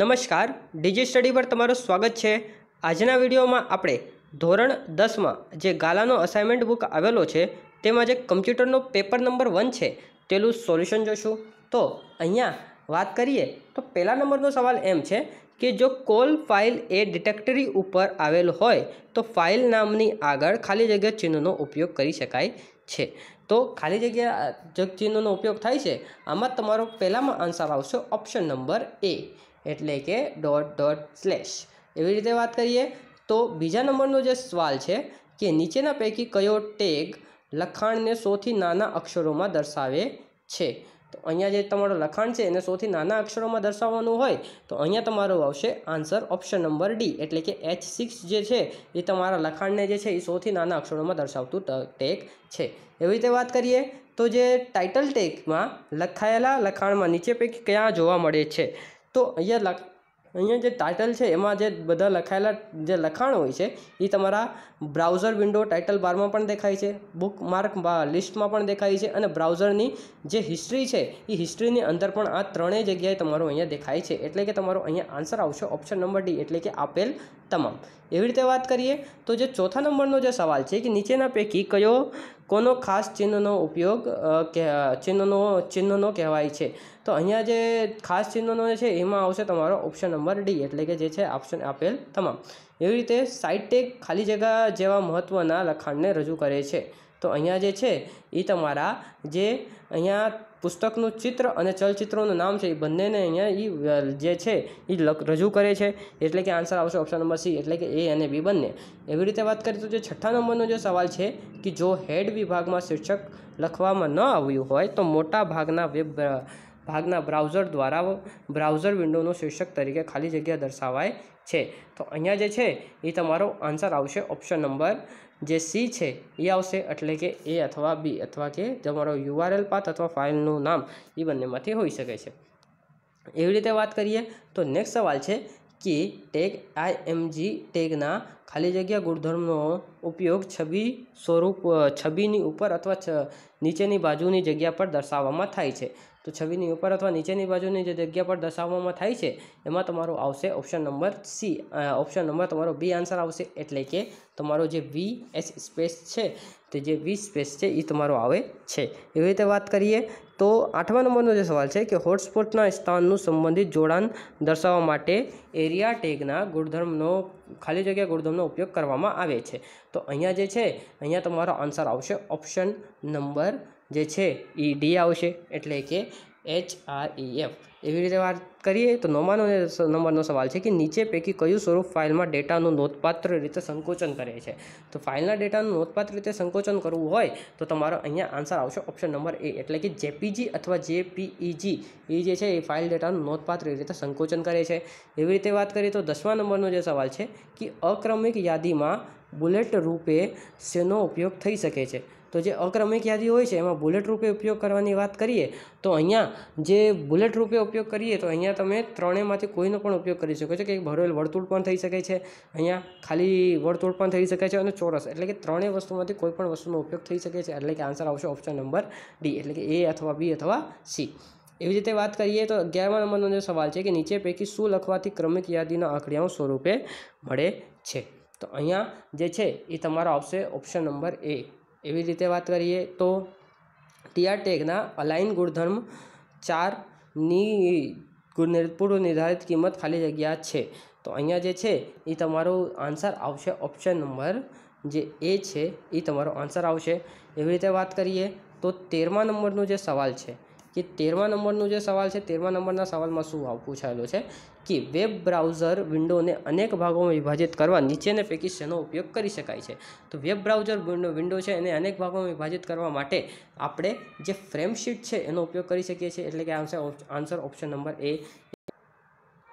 નમસ્કાર DG study પર તમારું સ્વાગત છે આજના વિડીયોમાં આપણે ધોરણ દસમાં જે ગાલાનો અસાઇનમેન્ટ બુક આવેલો છે તેમાં જે કમ્પ્યુટરનો પેપર નંબર વન છે તેનું સોલ્યુશન જોઈશું તો અહીંયા વાત કરીએ તો પહેલા નંબરનો સવાલ એમ છે કે જો કોલ ફાઇલ એ ડિટેક્ટરી ઉપર આવેલ હોય તો ફાઇલ નામની આગળ ખાલી જગ્યા ચિહ્નનો ઉપયોગ કરી શકાય છે તો ખાલી જગ્યા જગચિહ્નનો ઉપયોગ થાય છે આમાં તમારો પહેલામાં આન્સર આવશે ઓપ્શન નંબર એ એટલે કે ડોટ ડોટ સ્લેશ એવી રીતે વાત કરીએ તો બીજા નંબરનો જે સવાલ છે કે નીચેના પૈકી કયો ટેગ લખાણને સૌથી નાના અક્ષરોમાં દર્શાવે છે તો અહીંયા જે તમારો લખાણ છે એને સૌથી નાના અક્ષરોમાં દર્શાવવાનું હોય તો અહીંયા તમારો આવશે આન્સર ઓપ્શન નંબર ડી એટલે કે એચ સિક્સ જે છે એ તમારા લખાણને જે છે એ સૌથી નાના અક્ષરોમાં દર્શાવતું ટેગ છે એવી રીતે વાત કરીએ તો જે ટાઇટલ ટેગમાં લખાયેલા લખાણમાં નીચે પૈકી કયા જોવા મળે છે તો અહીંયા લખ અહીંયા જે ટાઇટલ છે એમાં જે બધા લખાયેલા જે લખાણ હોય છે એ તમારા બ્રાઉઝર વિન્ડો ટાઇટલ બારમાં પણ દેખાય છે બુક માર્ક લિસ્ટમાં પણ દેખાય છે અને બ્રાઉઝરની જે હિસ્ટ્રી છે એ હિસ્ટ્રીની અંદર પણ આ ત્રણેય જગ્યાએ તમારો અહીંયા દેખાય છે એટલે કે તમારો અહીંયા આન્સર આવશે ઓપ્શન નંબર ડી એટલે કે આપેલ તમામ એવી રીતે વાત કરીએ તો જે ચોથા નંબરનો જે સવાલ છે કે નીચેના પૈકી કયો કોનો ખાસ ચિહ્નનો ઉપયોગ ચિહ્નનો ચિહ્નનો કહેવાય છે તો અહીંયા જે ખાસ ચિહ્નનો છે એમાં આવશે તમારો ઓપ્શન નંબર ડી એટલે કે જે છે ઓપ્શન આપેલ તમામ એવી રીતે સાઇટ ખાલી જગ્યા જેવા મહત્ત્વના લખાણને રજૂ કરે છે તો અહીંયા જે છે એ તમારા જે અહીંયા પુસ્તકનું ચિત્ર અને ચલચિત્રોનું નામ છે એ બંનેને અહીંયા એ જે છે એ રજૂ કરે છે એટલે કે આન્સર આવશે ઓપ્શન નંબર સી એટલે કે એ અને બી બંને એવી રીતે વાત કરીએ તો જે છઠ્ઠા નંબરનો જે સવાલ છે કે જો હેડ વિભાગમાં શીર્ષક લખવામાં ન આવ્યું હોય તો મોટા ભાગના વેબ ભાગના બ્રાઉઝર દ્વારા બ્રાઉઝર વિન્ડોનું શીર્ષક તરીકે ખાલી જગ્યા દર્શાવાય છે તો અહીંયા જે છે એ તમારો આન્સર આવશે ઓપ્શન નંબર જે સી છે એ આવશે એટલે કે એ અથવા બી અથવા કે તમારો યુઆરએલ પાથ અથવા ફાઇલનું નામ એ બંનેમાંથી હોઈ શકે છે એવી રીતે વાત કરીએ તો નેક્સ્ટ સવાલ છે કે ટેગ જી ટેગના ખાલી જગ્યા ગુણધર્મનો ઉપયોગ છબી સ્વરૂપ છબીની ઉપર અથવા નીચેની બાજુની જગ્યા પર દર્શાવવામાં થાય છે તો છબીની ઉપર અથવા નીચેની બાજુની જે જગ્યા પર દર્શાવવામાં થાય છે એમાં તમારો આવશે option number C option number તમારો બી આન્સર આવશે એટલે કે તમારો જે વી એસ સ્પેસ છે તે જે વી સ્પેસ છે એ તમારો આવે છે એવી રીતે વાત કરીએ તો આઠમા નંબરનો જે સવાલ છે કે હોટસ્પોટના સ્થાનનું સંબંધિત જોડાણ દર્શાવવા માટે એરિયા ટેગના ગુણધર્મનો ખાલી જગ્યા ગુણધર્મનો ઉપયોગ કરવામાં આવે છે તો અહીંયા જે છે અહીંયા તમારો આન્સર આવશે ઓપ્શન નંબર જે છે એ ડી આવશે એટલે કે એચ આર ઈ એફ એવી રીતે વાત કરીએ તો નોમાનો નંબરનો સવાલ છે કે નીચે પૈકી કયું સ્વરૂપ ફાઇલમાં ડેટાનું નોંધપાત્ર રીતે સંકોચન કરે છે તો ફાઇલના ડેટાનું નોંધપાત્ર રીતે સંકોચન કરવું હોય તો તમારો અહીંયા આન્સર આવશે ઓપ્શન નંબર એ એટલે કે જેપીજી અથવા જેપીઈજી એ જે છે એ ફાઇલ ડેટાનું નોંધપાત્ર રીતે સંકોચન કરે છે એવી રીતે વાત કરીએ તો દસમા નંબરનો જે સવાલ છે કે અક્રમિક યાદીમાં બુલેટ રૂપે શેનો ઉપયોગ થઈ શકે છે તો જે અક્રમિક યાદી હોય છે એમાં બુલેટ રૂપે ઉપયોગ કરવાની વાત કરીએ તો અહીંયા જે બુલેટ રૂપે ઉપયોગ કરીએ તો અહીંયા તમે ત્રણેયમાંથી કોઈનો પણ ઉપયોગ કરી શકો છો કે ભરેલ વર્તુળ પણ થઈ શકે છે અહીંયા ખાલી વર્તુળ પણ થઈ શકે છે અને ચોરસ એટલે કે ત્રણેય વસ્તુમાંથી કોઈ પણ વસ્તુનો ઉપયોગ થઈ શકે છે એટલે કે આન્સર આવશે ઓપ્શન નંબર ડી એટલે કે એ અથવા બી અથવા સી એવી રીતે વાત કરીએ તો અગિયારમાં નંબરનો જે સવાલ છે કે નીચે પૈકી શું લખવાથી ક્રમિક યાદીના આંકડાઓ સ્વરૂપે મળે છે તો અહીંયા જે છે એ તમારો આવશે ઓપ્શન નંબર એ એવી રીતે વાત કરીએ તો ટીઆર ટેગના અલાઇન ગુણધર્મ ચારની પૂર્વ નિર્ધારિત કિંમત ખાલી જગ્યા છે તો અહીંયા જે છે એ તમારો આન્સર આવશે ઓપ્શન નંબર જે એ છે એ તમારો આન્સર આવશે એવી રીતે વાત કરીએ તો તેરમા નંબરનો જે સવાલ છે કે તેરમા નંબરનો જે સવાલ છે તેરમા નંબરના સવાલમાં શું આવ પૂછાયેલો છે કે વેબ બ્રાઉઝર વિન્ડોને અનેક ભાગોમાં વિભાજિત કરવા નીચેને પૈકી શેનો ઉપયોગ કરી શકાય છે તો વેબ બ્રાઉઝર વિન્ડો વિન્ડો છે એને અનેક ભાગોમાં વિભાજિત કરવા માટે આપણે જે ફ્રેમશીટ છે એનો ઉપયોગ કરી શકીએ છીએ એટલે કે answer answer option number A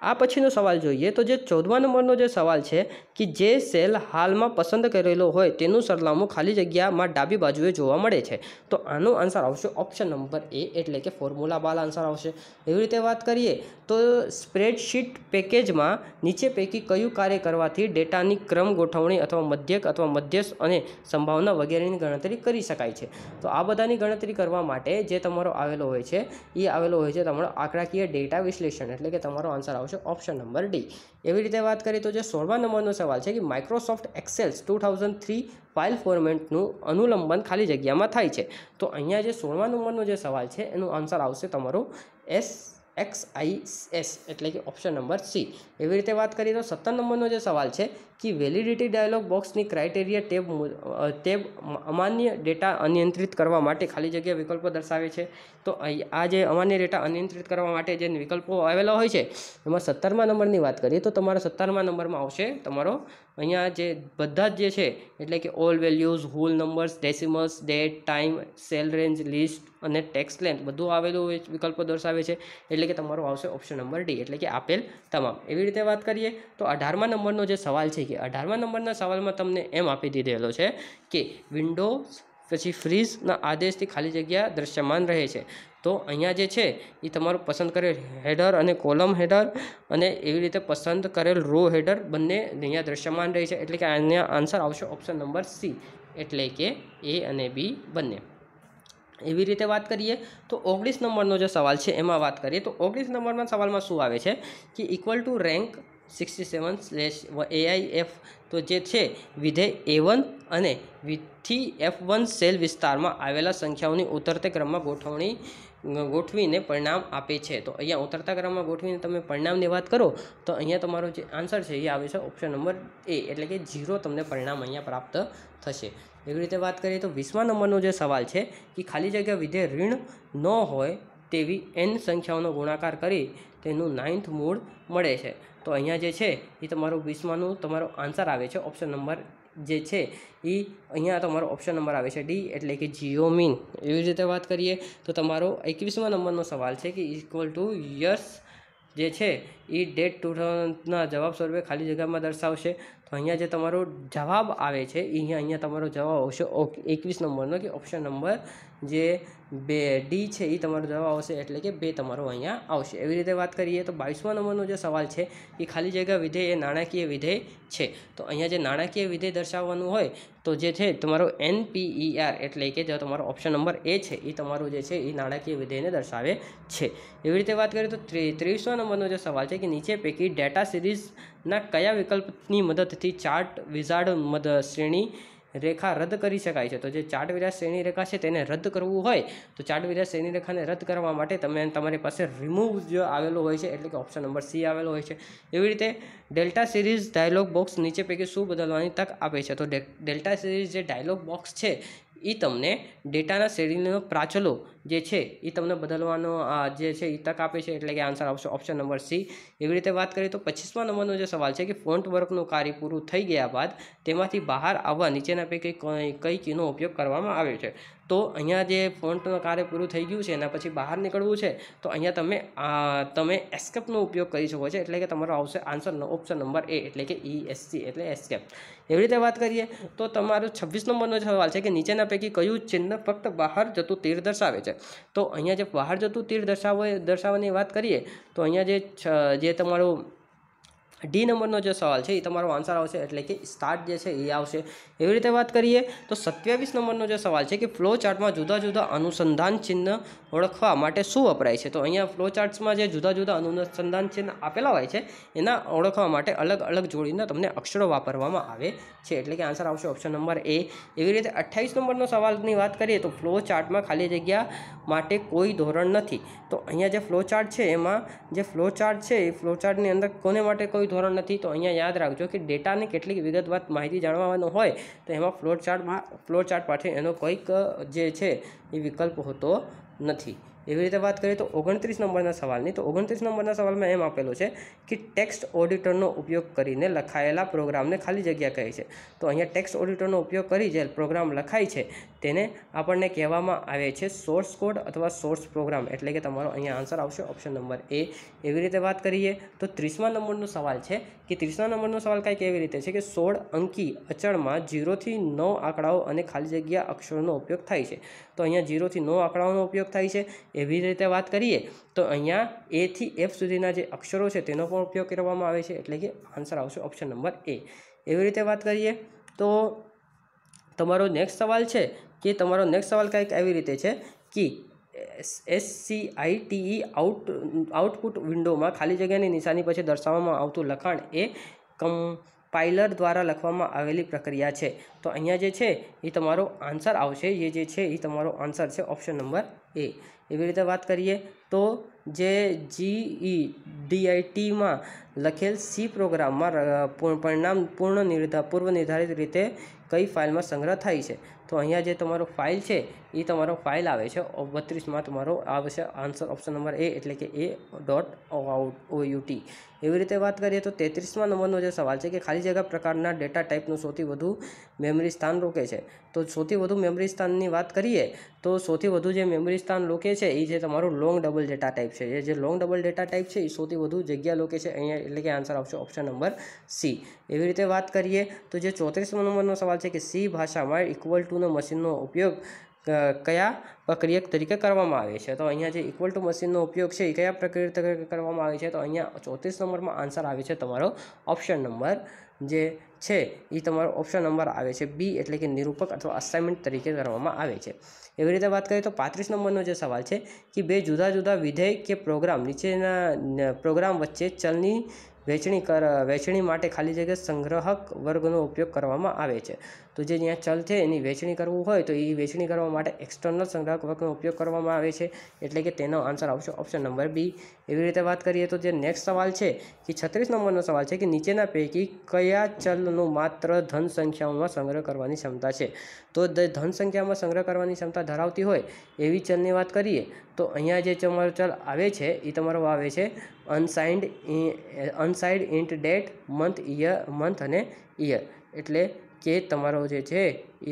આ પછીનો સવાલ જોઈએ તો જે ચૌદમા નંબરનો જે સવાલ છે કે જે સેલ હાલમાં પસંદ કરેલો હોય તેનું સરનામું ખાલી જગ્યામાં ડાબી બાજુએ જોવા મળે છે તો આનો આન્સર આવશે ઓપ્શન નંબર એ એટલે કે ફોર્મ્યુલા બાલ આન્સર આવશે એવી રીતે વાત કરીએ તો સ્પ્રેડશીટ પેકેજમાં નીચે પૈકી કયું કાર્ય કરવાથી ડેટાની ક્રમ ગોઠવણી અથવા મધ્યક અથવા મધ્યસ્થ અને સંભાવના વગેરેની ગણતરી કરી શકાય છે તો આ બધાની ગણતરી કરવા માટે જે તમારો આવેલો હોય છે એ આવેલો હોય છે તમારો આંકડાકીય ડેટા વિશ્લેષણ એટલે કે તમારો આન્સર આવશે આવશે ઓપ્શન નંબર ડી એવી રીતે વાત કરીએ તો જે સોળમા નંબરનો સવાલ છે કે Microsoft Excels two thousand three file ફોર્મેટનું અનુલંબન ખાલી જગ્યામાં થાય છે તો અહીંયા જે સોળમા નંબરનો જે સવાલ છે એનો આન્સર આવશે તમારો એસ એક્સ આઈ એસ એટલે કે ઓપ્શન નંબર સી એવી રીતે વાત કરીએ તો સત્તર નંબરનો જે સવાલ છે કે વેલિડિટી ડાયલોગ બોક્સની ક્રાઇટેરિયા ટેબ ટેબ અમાન્ય ડેટા અનિયંત્રિત કરવા માટે ખાલી જગ્યા વિકલ્પો દર્શાવે છે તો આ જે અમાન્ય ડેટા અનિયંત્રિત કરવા માટે જે વિકલ્પો આવેલા હોય છે એમાં સત્તરમા નંબરની વાત કરીએ તો તમારા સત્તરમા નંબરમાં આવશે તમારો અહીંયા જે બધા જ જે છે એટલે કે all values whole numbers decimals date time cell range list અને ટેક્સ લેન્થ બધું આવેલું વિકલ્પો દર્શાવે છે એટલે કે તમારો આવશે ઓપ્શન નંબર ડી એટલે કે આપેલ તમામ એવી રીતે વાત કરીએ તો અઢારમા નંબરનો જે સવાલ છે જોઈએ અઢારમા નંબરના સવાલમાં તમને એમ આપી દીધેલો છે કે વિન્ડોઝ પછી ફ્રીઝના આદેશથી ખાલી જગ્યા દૃશ્યમાન રહે છે તો અહીંયા જે છે એ તમારું પસંદ કરેલ હેડર અને કોલમ હેડર અને એવી રીતે પસંદ કરેલ રો હેડર બંને અહીંયા દૃશ્યમાન રહે છે એટલે કે અહીંયા આન્સર આવશે ઓપ્શન નંબર સી એટલે કે એ અને બી બંને એવી રીતે વાત કરીએ તો ઓગણીસ નંબરનો જે સવાલ છે એમાં વાત કરીએ તો ઓગણીસ નંબરના સવાલમાં શું આવે છે કે equal to rank sixty seven slash A I F તો જે છે વિધેય એ વન અને વિથી એફ વન સેલ વિસ્તારમાં આવેલા સંખ્યાઓની ઉતરતા ક્રમમાં ગોઠવણી ગોઠવીને પરિણામ આપે છે તો અહીંયા ઉતરતા ક્રમમાં ગોઠવીને તમે પરિણામની વાત કરો તો અહીંયા તમારો જે આન્સર છે એ આવે છે ઓપ્શન નંબર એ એટલે કે ઝીરો તમને પરિણામ અહીંયા પ્રાપ્ત થશે એવી રીતે વાત કરીએ તો વીસમા નંબરનો જે સવાલ છે કે ખાલી જગ્યા વિધે ઋણ ન હોય તેવી એન સંખ્યાઓનો ગુણાકાર કરી તેનું નાઇન્થ મૂળ મળે છે તો અહીંયા જે છે એ તમારો વીસમાંનું તમારો આન્સર આવે છે ઓપ્શન નંબર જે છે એ અહીંયા તમારો ઓપ્શન નંબર આવે છે ડી એટલે કે જીઓમીન એવી રીતે વાત કરીએ તો તમારો એકવીસમા નંબરનો સવાલ છે કે ઇક્વલ ટુ યસ જે છે એ ડેટ ટુ થાઉઝન્ડના જવાબ સ્વરૂપે ખાલી જગ્યામાં દર્શાવશે તો અહીંયા જે તમારો જવાબ આવે છે એ અહીંયા તમારો જવાબ આવશે ઓકે એકવીસ નંબરનો કે ઓપ્શન નંબર જે બે ડી છે એ તમારો જવાબ આવશે એટલે કે બે તમારો અહીંયા આવશે એવી રીતે વાત કરીએ તો બાવીસમા નંબરનો જે સવાલ છે એ ખાલી જગ્યા વિધેય એ નાણાકીય વિધેય છે તો અહીંયા જે નાણાકીય વિધેય દર્શાવવાનું હોય તો જે છે તમારો એનપીઈઆર e એટલે કે જે તમારો ઓપ્શન નંબર એ છે એ તમારું જે છે એ નાણાકીય વિધેયને દર્શાવે છે એવી રીતે વાત કરીએ તો ત્રીસમા નંબરનો જે સવાલ છે કે નીચે પૈકી ડેટા સિરીઝના કયા વિકલ્પની મદદથી ચાર્ટ વિઝાડ મદ શ્રેણી રેખા રદ કરી શકાય છે તો જે ચાટવિરા શ્રેણી રેખા છે તેને રદ કરવું હોય તો ચાટવિરા શ્રેણી રેખાને રદ કરવા માટે તમે તમારી પાસે રિમૂવ જે આવેલો હોય છે એટલે કે ઓપ્શન નંબર સી આવેલો હોય છે એવી રીતે ડેલ્ટા સિરીઝ ડાયલોગ બોક્સ નીચે પૈકી શું બદલવાની તક આપે છે તો ડેલ્ટા સિરીઝ જે ડાયલોગ બોક્સ છે એ તમને ડેટાના શેરિંગનો પ્રાચલો જે છે એ તમને બદલવાનો જે છે એ તક આપે છે એટલે કે આન્સર આવશે ઓપ્શન નંબર સી એવી રીતે વાત કરીએ તો પચીસમા નંબરનો જે સવાલ છે કે ફોન્ટ વર્કનું કાર્ય પૂરું થઈ ગયા બાદ તેમાંથી બહાર આવવા નીચેના પૈકી કઈ કીનો ઉપયોગ કરવામાં આવ્યો છે તો અહીંયા જે ફોન્ટનું કાર્ય પૂરું થઈ ગયું છે એના પછી બહાર નીકળવું છે તો અહીંયા તમે તમે એસ્કેપનો ઉપયોગ કરી શકો છો એટલે કે તમારો આવશે આન્સર ઓપ્શન નંબર એ એટલે કે ઈ e એસસી એટલે એસ્કેપ એવી રીતે વાત કરીએ તો તમારો છવ્વીસ નંબરનો સવાલ છે કે નીચેના પૈકી કયું ચિહ્ન ફક્ત બહાર જતું તીર દર્શાવે છે તો અહીંયા જે બહાર જતું તીર દર્શાવે દર્શાવવાની વાત કરીએ તો અહીંયા જે જે તમારું ડી નંબરનો જે સવાલ છે એ તમારો આન્સર આવશે એટલે કે સ્ટાર્ટ જે છે એ આવશે એવી રીતે વાત કરીએ તો સત્યાવીસ નંબરનો જે સવાલ છે કે ફ્લો ચાર્ટમાં જુદા જુદા અનુસંધાન ચિહ્ન ઓળખવા માટે શું વપરાય છે તો અહીંયા ફ્લો ચાર્ટ્સમાં જે જુદા જુદા અનુસંધાન ચિહ્ન આપેલા હોય છે એના ઓળખવા માટે અલગ અલગ જોડીને તમને અક્ષરો વાપરવામાં આવે છે એટલે કે આન્સર આવશે ઓપ્શન નંબર એ એવી રીતે અઠ્ઠાવીસ નંબરનો સવાલની વાત કરીએ તો ફ્લો ચાર્ટમાં ખાલી જગ્યા માટે કોઈ ધોરણ નથી તો અહીંયા જે ફ્લો ચાર્ટ છે એમાં જે ફ્લો ચાર્ટ છે એ ફ્લો ચાર્ટની અંદર કોને માટે કોઈ ધોરણ નથી તો અહીંયા યાદ રાખજો કે ડેટાની કેટલીક વિગતવાર માહિતી જાણવાનો હોય તો એમાં ફ્લોટ ચાર્ટમાં ફ્લોટ ચાર્ટ પાછળ એનો કોઈક જે છે એ વિકલ્પ હોતો નથી એવી રીતે વાત કરીએ તો ઓગણત્રીસ નંબરના સવાલની તો ઓગણત્રીસ નંબરના સવાલમાં એમ આપેલો છે કે ટેક્સ્ટ ઓડિટરનો ઉપયોગ કરીને લખાયેલા પ્રોગ્રામને ખાલી જગ્યા કહે છે તો અહીંયા ટેક્સ્ટ ઓડિટરનો ઉપયોગ કરી જે પ્રોગ્રામ લખાય છે તેને આપણને કહેવામાં આવે છે સોર્સ કોડ અથવા સોર્સ પ્રોગ્રામ એટલે કે તમારો અહીંયા આન્સર આવશે ઓપ્શન નંબર એ એવી રીતે વાત કરીએ તો ત્રીસમા નંબરનો સવાલ છે કે ત્રીસમા નંબરનો સવાલ કાંઈક એવી રીતે છે કે સોળ અંકી અચળમાં જીરોથી નવ આંકડાઓ અને ખાલી જગ્યા અક્ષરોનો ઉપયોગ થાય છે તો અહીંયા જીરોથી નવ આંકડાઓનો ઉપયોગ થાય છે એવી રીતે વાત કરીએ તો અહીંયા એથી એફ સુધીના જે અક્ષરો છે તેનો પણ ઉપયોગ કરવામાં આવે છે એટલે કે આન્સર આવશે ઓપ્શન નંબર એ એવી રીતે વાત કરીએ તો તમારો નેક્સ્ટ સવાલ છે કે તમારો નેક્સ્ટ સવાલ કંઈક આવી રીતે છે કે એસ સી એસસીઆઈટીઈ આઉટ આઉટપુટ વિન્ડોમાં ખાલી જગ્યાની નિશાની પછી દર્શાવવામાં આવતું લખાણ એ કમ્પાઇલર દ્વારા લખવામાં આવેલી પ્રક્રિયા છે તો અહીંયા જે છે એ તમારો આન્સર આવશે એ જે છે એ તમારો આન્સર છે ઓપ્શન નંબર એ એવી રીતે વાત કરીએ તો જે જીઈ ડીઆઈટીમાં e લખેલ સી પ્રોગ્રામમાં પરિણામ પૂર્ણ નિર્ધાર પૂર્વ નિર્ધારિત રીતે કઈ ફાઇલમાં સંગ્રહ થાય છે તો અહીંયા જે તમારો ફાઇલ છે એ તમારો ફાઇલ આવે છે બત્રીસમાં તમારો આવશે આન્સર ઓપ્શન નંબર એ એટલે કે એ ડોટ ઓ યુટી એવી રીતે વાત કરીએ તો તેત્રીસમાં નંબરનો જે સવાલ છે કે ખાલી જગ્યા પ્રકારના ડેટા ટાઈપનું સૌથી વધુ મેમરી સ્થાન રોકે છે તો સૌથી વધુ મેમરી સ્થાનની વાત કરીએ તો સૌથી વધુ જે મેમરી સ્થાન રોકે છે એ છે તમારું long double data type type છે જે લોંગ ડબલ ડેટા ટાઈપ છે એ સૌથી વધુ જગ્યા લોકે છે અહીંયા એટલે કે આન્સર આવશે ઓપ્શન નંબર સી એવી રીતે વાત કરીએ તો જે ચોત્રીસમો નંબરનો સવાલ છે કે સી ભાષામાં ઇક્વલ ટુનો મશીનનો ઉપયોગ કયા પ્રક્રિયક તરીકે કરવામાં આવે છે તો અહીંયા જે ઇક્વલ ટુ મશીનનો ઉપયોગ છે એ કયા પ્રક્રિયા તરીકે કરવામાં આવે છે તો અહીંયા ચોત્રીસ નંબરમાં આન્સર આવે છે તમારો ઓપ્શન નંબર જે છે એ તમારો ઓપ્શન નંબર આવે છે બી એટલે કે નિરૂપક અથવા અસાઇનમેન્ટ તરીકે કરવામાં આવે છે એવી રીતે વાત કરીએ તો પાંત્રીસ નંબરનો જે સવાલ છે કે બે જુદા જુદા વિધેય કે પ્રોગ્રામ નીચેના પ્રોગ્રામ વચ્ચે ચલની વહેંચણી કર વહેંચણી માટે ખાલી જગ્યા સંગ્રહક વર્ગનો ઉપયોગ કરવામાં આવે છે તો જે જ્યાં ચલ છે એની વેચણી કરવું હોય તો એ વેચણી કરવા માટે એક્સટર્નલ સંગ્રાહકનો ઉપયોગ કરવામાં આવે છે એટલે કે તેનો આન્સર આવશે ઓપ્શન નંબર બી એવી રીતે વાત કરીએ તો જે નેક્સ્ટ સવાલ છે કે છત્રીસ નંબરનો સવાલ છે કે નીચેના પૈકી કયા ચલનું માત્ર ધન સંખ્યાઓમાં સંગ્રહ કરવાની ક્ષમતા છે તો ધન સંખ્યામાં સંગ્રહ કરવાની ક્ષમતા ધરાવતી હોય એવી ચલની વાત કરીએ તો અહીંયા જે તમારો ચલ આવે છે એ તમારો આવે છે unsigned unsigned int date month year month અને યર એટલે કે તમારો જે છે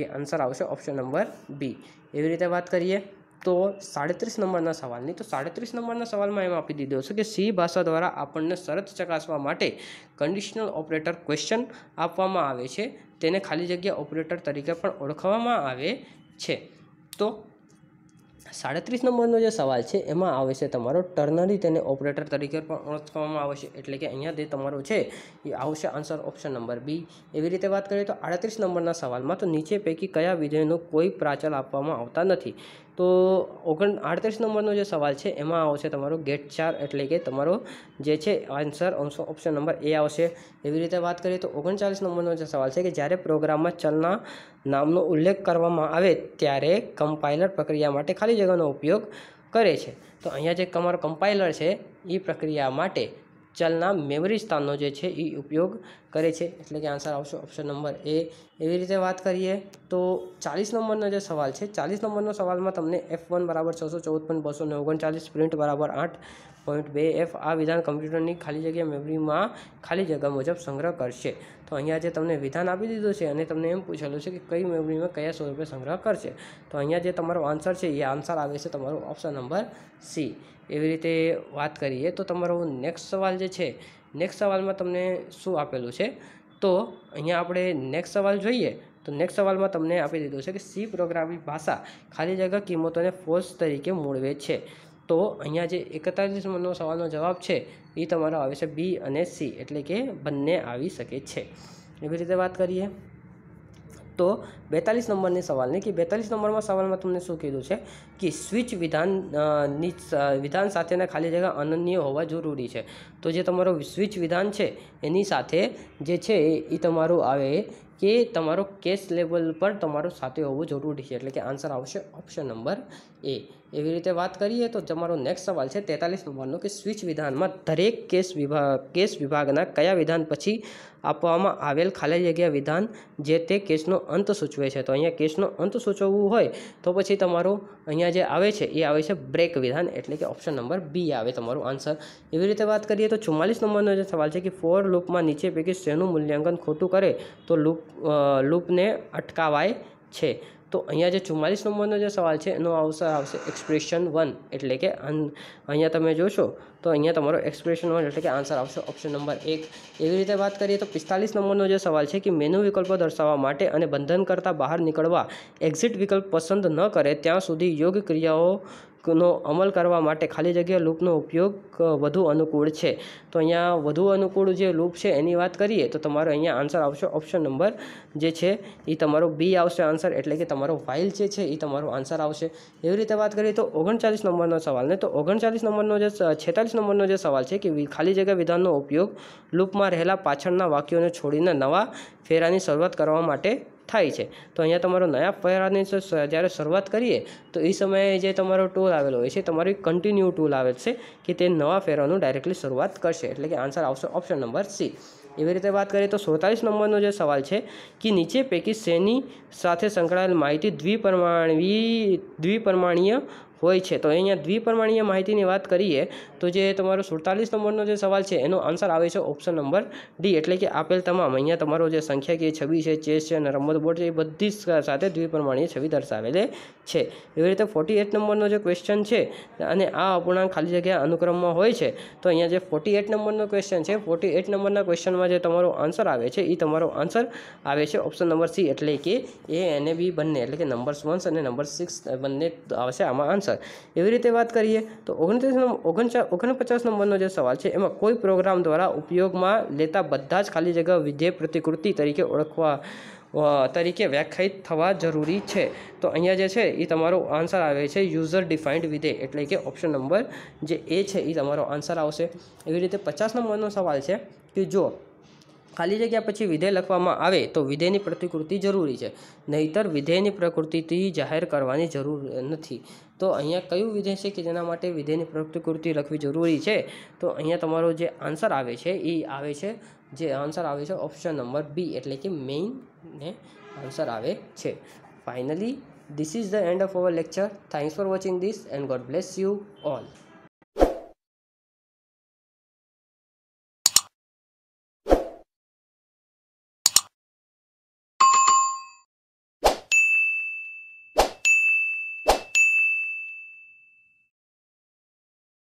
એ આન્સર આવશે ઓપ્શન નંબર બી એવી રીતે વાત કરીએ તો સાડત્રીસ નંબરના સવાલની તો સાડત્રીસ નંબરના સવાલમાં એમ આપી દીધો છે કે સી ભાષા દ્વારા આપણને શરત ચકાસવા માટે કન્ડિશનલ ઓપરેટર ક્વેશ્ચન આપવામાં આવે છે તેને ખાલી જગ્યા ઓપરેટર તરીકે પણ ઓળખવામાં આવે છે તો સાડત્રીસ નંબરનો જે સવાલ છે એમાં આવશે તમારો ટર્નરી તેને ઓપરેટર તરીકે પણ ઓળખવામાં આવશે એટલે કે અહીંયા જે તમારો છે એ આવશે આન્સર ઓપ્શન નંબર બી એવી રીતે વાત કરીએ તો આડત્રીસ નંબરના સવાલમાં તો નીચે પૈકી કયા વિધેયનો કોઈ પ્રાચલ આપવામાં આવતા નથી તો ઓગણ આડત્રીસ નંબરનો જે સવાલ છે એમાં આવશે તમારો ગેટ ચાર એટલે કે તમારો જે છે આન્સર ઓપ્શન નંબર એ આવશે એવી રીતે વાત કરીએ તો ઓગણચાલીસ નંબરનો જે સવાલ છે કે જ્યારે પ્રોગ્રામમાં ચલના નામનો ઉલ્લેખ કરવામાં આવે ત્યારે કમ્પાઇલર પ્રક્રિયા માટે ખાલી જગ્યાનો ઉપયોગ કરે છે તો અહીંયા જે તમારો કમ્પાઇલર છે એ પ્રક્રિયા માટે ચલના મેમરી સ્થાનનો જે છે એ ઉપયોગ કરે છે એટલે કે આન્સર આવશે ઓપ્શન નંબર એ એવી રીતે વાત કરીએ તો ચાલીસ નંબરનો જે સવાલ છે ચાલીસ નંબરનો સવાલમાં તમને એફ વન બરાબર છસો ચૌદ પોઈન્ટ બસો ને ઓગણચાલીસ પ્રિન્ટ બરાબર આઠ પોઈન્ટ બે એફ આ વિધાન કમ્પ્યુટરની ખાલી જગ્યા મેમરીમાં ખાલી જગ્યા મુજબ સંગ્રહ કરશે તો અહીંયા જે તમને વિધાન આપી દીધું છે અને તમને એમ પૂછેલું છે કે કઈ મેમરીમાં કયા સ્વરૂપે સંગ્રહ કરશે તો અહીંયા જે તમારો આન્સર છે એ આન્સર આવે છે તમારો ઓપ્શન નંબર સી એવી રીતે વાત કરીએ તો તમારો નેક્સ્ટ સવાલ જે છે નેક્સ્ટ સવાલમાં તમને શું આપેલું છે તો અહીંયા આપણે નેક્સ્ટ સવાલ જોઈએ તો નેક્સ્ટ સવાલમાં તમને આપી દીધું છે કે સી પ્રોગ્રામિંગ ભાષા ખાલી જગ્યા કિંમતોને ફોર્સ તરીકે મૂળવે છે તો અહીંયા જે એકતાલીસ નંબરનો સવાલનો જવાબ છે એ તમારો આવે છે બી અને સી એટલે કે બંને આવી શકે છે એવી રીતે વાત કરીએ તો બેતાલીસ નંબરની સવાલની કે બેતાલીસ નંબરમાં સવાલમાં તમને શું કીધું છે કે સ્વિચ વિધાન ની વિધાન સાથેના ખાલી જગ્યા અનન્ય હોવા જરૂરી છે તો જે તમારો સ્વિચ વિધાન છે એની સાથે જે છે એ તમારું આવે કે તમારો કેશ લેવલ પર તમારો સાથે હોવું જરૂરી છે એટલે કે આન્સર આવશે ઓપ્શન નંબર એ એવી રીતે વાત કરીએ તો તમારો નેક્સ્ટ સવાલ છે તેતાલીસ નંબરનો કે સ્વિચ વિધાનમાં દરેક કેસ વિભાગ કેસ વિભાગના કયા વિધાન પછી આપવામાં આવેલ ખાલી જગ્યા વિધાન જે તે કેસનો અંત સૂચવે છે તો અહીંયા કેસનો અંત સૂચવવું હોય તો પછી તમારો અહીંયા જે આવે છે એ આવે છે બ્રેક વિધાન એટલે કે ઓપ્શન નંબર બી આવે તમારું આન્સર એવી રીતે વાત કરીએ તો ચુમ્માલીસ નંબરનો જે સવાલ છે કે ફોર લૂપમાં નીચે પૈકી શેનું મૂલ્યાંકન ખોટું કરે તો લૂપ લૂપને અટકાવાય છે તો અહીંયા જે ચુમ્માલીસ નંબરનો જે સવાલ છે એનો આન્સર આવશે એક્સપ્રેશન વન એટલે કે અહીંયા તમે જોશો તો અહીંયા તમારો એક્સપ્રેશન વન એટલે કે આન્સર આવશે ઓપ્શન નંબર એક એવી રીતે વાત કરીએ તો પિસ્તાલીસ નંબરનો જે સવાલ છે કે મેનુ વિકલ્પો દર્શાવવા માટે અને બંધન કરતાં બહાર નીકળવા એક્ઝિટ વિકલ્પ પસંદ ન કરે ત્યાં સુધી યોગ ક્રિયાઓ નો અમલ કરવા માટે ખાલી જગ્યા લૂપનો ઉપયોગ વધુ અનુકૂળ છે તો અહીંયા વધુ અનુકૂળ જે લૂપ છે એની વાત કરીએ તો તમારો અહીંયા આન્સર આવશે ઓપ્શન નંબર જે છે એ તમારો બી આવશે આન્સર એટલે કે તમારો વાઇલ જે છે એ તમારો આન્સર આવશે એવી રીતે વાત કરીએ તો ઓગણચાલીસ નંબરનો સવાલને તો ઓગણચાલીસ નંબરનો જે છેતાલીસ નંબરનો જે સવાલ છે કે ખાલી જગ્યા વિધાનનો ઉપયોગ લૂપમાં રહેલા પાછળના વાક્યોને છોડીને નવા ફેરાની શરૂઆત કરવા માટે થાય છે તો અહીંયા તમારો નયા પહેરાની જ્યારે શરૂઆત કરીએ તો એ સમયે જે તમારો ટૂલ આવેલો હોય છે તમારી કન્ટિન્યુ ટૂલ આવે છે કે તે નવા ફેરાનું ડાયરેક્ટલી શરૂઆત કરશે એટલે કે આન્સર આવશે ઓપ્શન નંબર સી એવી રીતે વાત કરીએ તો સુડતાલીસ નંબરનો જે સવાલ છે કે નીચે પૈકી શેની સાથે સંકળાયેલ માહિતી દ્વિપરમાણવી દ્વિપરમાણીય હોય છે તો અહીંયા દ્વિપરમાણીય માહિતીની વાત કરીએ તો જે તમારો સુડતાલીસ નંબરનો જે સવાલ છે એનો આન્સર આવે છે ઓપ્શન નંબર ડી એટલે કે આપેલ તમામ અહીંયા તમારો જે સંખ્યાકીય છબી છે ચેસ છે અને રમત બોર્ડ છે એ બધી જ સાથે દ્વિપરમાણીય છબી દર્શાવેલી છે એવી રીતે ફોર્ટી એટ નંબરનો જે ક્વેશ્ચન છે અને આ અપૂર્ણાંક ખાલી જગ્યા અનુક્રમમાં હોય છે તો અહીંયા જે ફોર્ટી એટ નંબરનો ક્વેશ્ચન છે ફોર્ટી એટ નંબરના ક્વેશ્ચનમાં જે તમારો આન્સર આવે છે એ તમારો આન્સર આવે છે ઓપ્શન નંબર સી એટલે કે એ અને બી બંને એટલે કે નંબર વન્સ અને નંબર સિક્સ બંને આવશે આમાં આન્સર આન્સર એવી રીતે વાત કરીએ તો ઓગણત્રીસ નંબર ઓગણપચાસ નંબરનો જે સવાલ છે એમાં કોઈ પ્રોગ્રામ દ્વારા ઉપયોગમાં લેતા બધા જ ખાલી જગ્યા વિધેય પ્રતિકૃતિ તરીકે ઓળખવા તરીકે વ્યાખ્યાયિત થવા જરૂરી છે તો અહીંયા જે છે એ તમારો આન્સર આવે છે યુઝર ડિફાઇન્ડ વિધે એટલે કે ઓપ્શન નંબર જે એ છે એ તમારો આન્સર આવશે એવી રીતે પચાસ નંબરનો સવાલ છે કે જો ખાલી જગ્યા પછી વિધેય લખવામાં આવે તો વિધેયની પ્રતિકૃતિ જરૂરી છે નહીતર વિધેયની પ્રકૃતિથી જાહેર કરવાની જરૂર નથી તો અહીંયા કયું વિધેય છે કે જેના માટે વિધેયની પ્રતિકૃતિ લખવી જરૂરી છે તો અહીંયા તમારો જે આન્સર આવે છે એ આવે છે જે આન્સર આવે છે ઓપ્શન નંબર બી એટલે કે મેઇનને આન્સર આવે છે finally this is the end of our lecture thanks for watching this and God bless you all